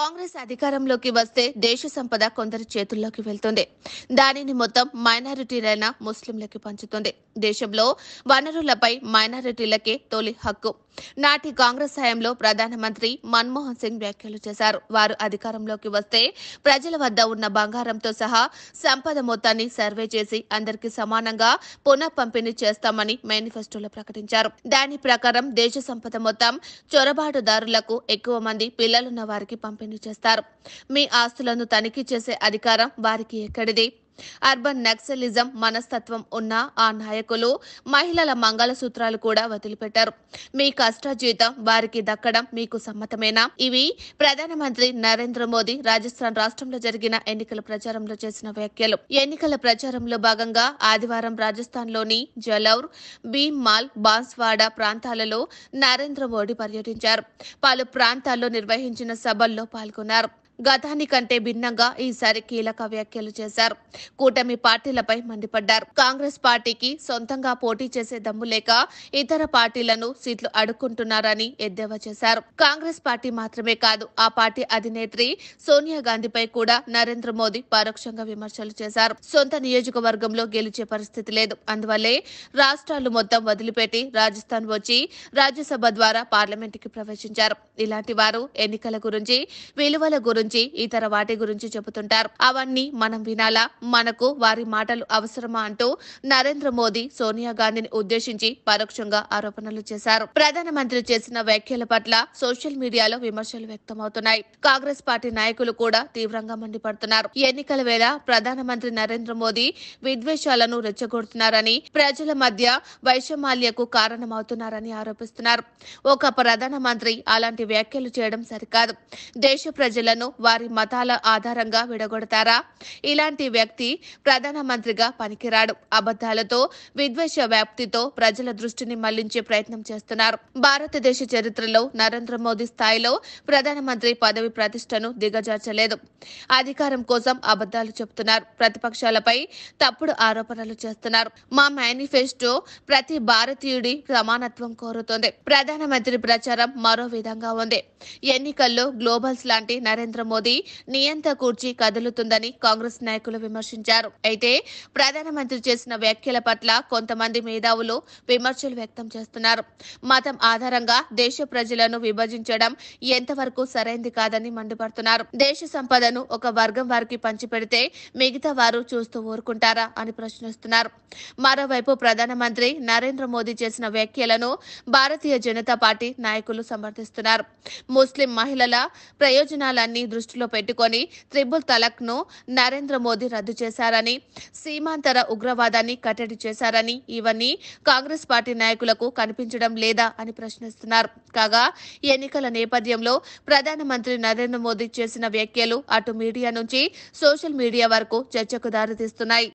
కాంగ్రెస్ అధికారంలోకి వస్తే దేశ సంపద కొందరి చేతుల్లోకి వెళ్తుంది దానిని మొత్తం మైనారిటీలైన ముస్లింలకి పంచుతుంది దేశంలో వనరులపై మైనారిటీలకే తొలి హక్కు నాటి కాంగ్రెస్ హయాంలో ప్రధానమంత్రి మన్మోహన్ సింగ్ వ్యాఖ్యలు చేశారు వారు అధికారంలోకి వస్తే ప్రజల వద్ద ఉన్న బంగారంతో సహా సంపద మొత్తాన్ని సర్వే చేసి అందరికీ సమానంగా పునః పంపిణీ చేస్తామని మేనిఫెస్టోలో ప్రకటించారు దాని ప్రకారం దేశ సంపద మొత్తం చొరబాటుదారులకు ఎక్కువ మంది పిల్లలున్న వారికి పంపిణీ పని చేస్తారు మీ ఆస్తులను తనిఖీ చేసే అధికారం వారికి ఎక్కడిది అర్బన్ నక్సలిజం మనస్తత్వం ఉన్న ఆ నాయకులు మహిళల మంగళసూత్రాలు కూడా వదిలిపెట్టారు మీ కష్ట జీతం వారికి దక్కడం మీకు సమ్మతమేనా ఇవి ప్రధానమంత్రి నరేంద్ర మోదీ రాజస్థాన్ రాష్ట్రంలో జరిగిన ఎన్నికల ప్రచారంలో చేసిన వ్యాఖ్యలు ఎన్నికల ప్రచారంలో భాగంగా ఆదివారం రాజస్థాన్లోని జలౌర్ భీమ్మాల్ బాన్స్వాడ ప్రాంతాలలో నరేంద్ర మోడీ పర్యటించారు పలు ప్రాంతాల్లో నిర్వహించిన సభల్లో పాల్గొన్నారు గతాని కంటే భిన్నంగా ఈసారి కీలక వ్యాఖ్యలు చేశారు కూటమి పార్టీలపై మండిపడ్డారు కాంగ్రెస్ పార్టీకి సొంతంగా పోటీ చేసే దమ్ము లేక ఇతర పార్టీలను సీట్లు అడుక్కుంటున్నారని ఎద్దేవా చేశారు కాంగ్రెస్ పార్టీ మాత్రమే కాదు ఆ పార్టీ అధినేత్రి సోనియా గాంధీపై కూడా నరేంద్ర మోదీ పరోక్షంగా విమర్శలు చేశారు సొంత నియోజకవర్గంలో గెలిచే పరిస్థితి లేదు అందువల్లే రాష్ట్రాలు మొత్తం వదిలిపెట్టి రాజస్థాన్ వచ్చి రాజ్యసభ ద్వారా పార్లమెంటుకి ప్రవేశించారు ఇలాంటి వారు ఎన్నికల గురించి విలువల గురించి గురించి ఇతర వాటి గురించి చెబుతుంటారు అవన్నీ మనం వినాలా మనకు వారి మాటలు అవసరమా అంటూ నరేంద్ర మోదీ సోనియా గాంధీని ఉద్దేశించి పరోక్షంగా ఆరోపణలు చేశారు ప్రధానమంత్రి చేసిన వ్యాఖ్యల పట్ల సోషల్ మీడియాలో విమర్శలు వ్యక్తమవుతున్నాయి కాంగ్రెస్ పార్టీ నాయకులు కూడా తీవ్రంగా మండిపడుతున్నారు ఎన్నికల వేళ ప్రధానమంత్రి నరేంద్ర మోదీ విద్వేషాలను రెచ్చగొడుతున్నారని ప్రజల మధ్య వైషమాల్యకు కారణమవుతున్నారని ఆరోపిస్తున్నారు ఒక ప్రధానమంత్రి అలాంటి వ్యాఖ్యలు చేయడం సరికాదు దేశ ప్రజలను వారి మతాల ఆధారంగా విడగొడతారా ఇలాంటి వ్యక్తి ప్రధానమంత్రిగా పనికిరాడు అబద్దాలతో విద్వేష వ్యాప్తితో ప్రజల దృష్టిని మళ్లించే ప్రయత్నం చేస్తున్నారు భారతదేశ చరిత్రలో నరేంద్ర మోదీ స్థాయిలో ప్రధానమంత్రి పదవి ప్రతిష్టను దిగజార్చలేదు అధికారం కోసం అబద్దాలు చెబుతున్నారు ప్రతిపక్షాలపై తప్పుడు ఆరోపణలు చేస్తున్నారు మా మేనిఫెస్టో ప్రతి భారతీయుడి సమానత్వం కోరుతోంది ప్రధానమంత్రి ప్రచారం మరో విధంగా ఉంది ఎన్నికల్లో గ్లోబల్స్ లాంటి నరేంద్ర నరేంద్ర మోదీ నియంత కూర్చి కదులుతుందని కాంగ్రెస్ నాయకులు విమర్శించారు అయితే ప్రధానమంత్రి చేసిన వ్యాఖ్యల పట్ల కొంతమంది మేధావులు విమర్శలు వ్యక్తం చేస్తున్నారు మతం ఆధారంగా దేశ ప్రజలను విభజించడం ఎంతవరకు సరైంది కాదని మండిపడుతున్నారు దేశ సంపదను ఒక వర్గం వారికి పంచిపెడితే మిగతా వారు చూస్తూ ఊరుకుంటారా అని ప్రశ్నిస్తున్నారు మరోవైపు ప్రధానమంత్రి నరేంద్ర మోదీ చేసిన వ్యాఖ్యలను భారతీయ జనతా పార్టీ నాయకులు సమర్థిస్తున్నారు ముస్లిం మహిళల ప్రయోజనాలన్నీ దృష్టిలో పెట్టుకొని త్రిబుల్ ను నరేంద్ర మోదీ రద్దు చేశారని సీమాంతర ఉగ్రవాదాన్ని కట్టడి చేశారని ఇవన్నీ కాంగ్రెస్ పార్టీ నాయకులకు కనిపించడం లేదా అని ప్రశ్నిస్తున్నారు కాగా ఎన్నికల నేపథ్యంలో ప్రధానమంత్రి నరేంద్ర మోదీ చేసిన వ్యాఖ్యలు అటు మీడియా నుంచి సోషల్ మీడియా వరకు చర్చకు దారితీస్తున్నాయి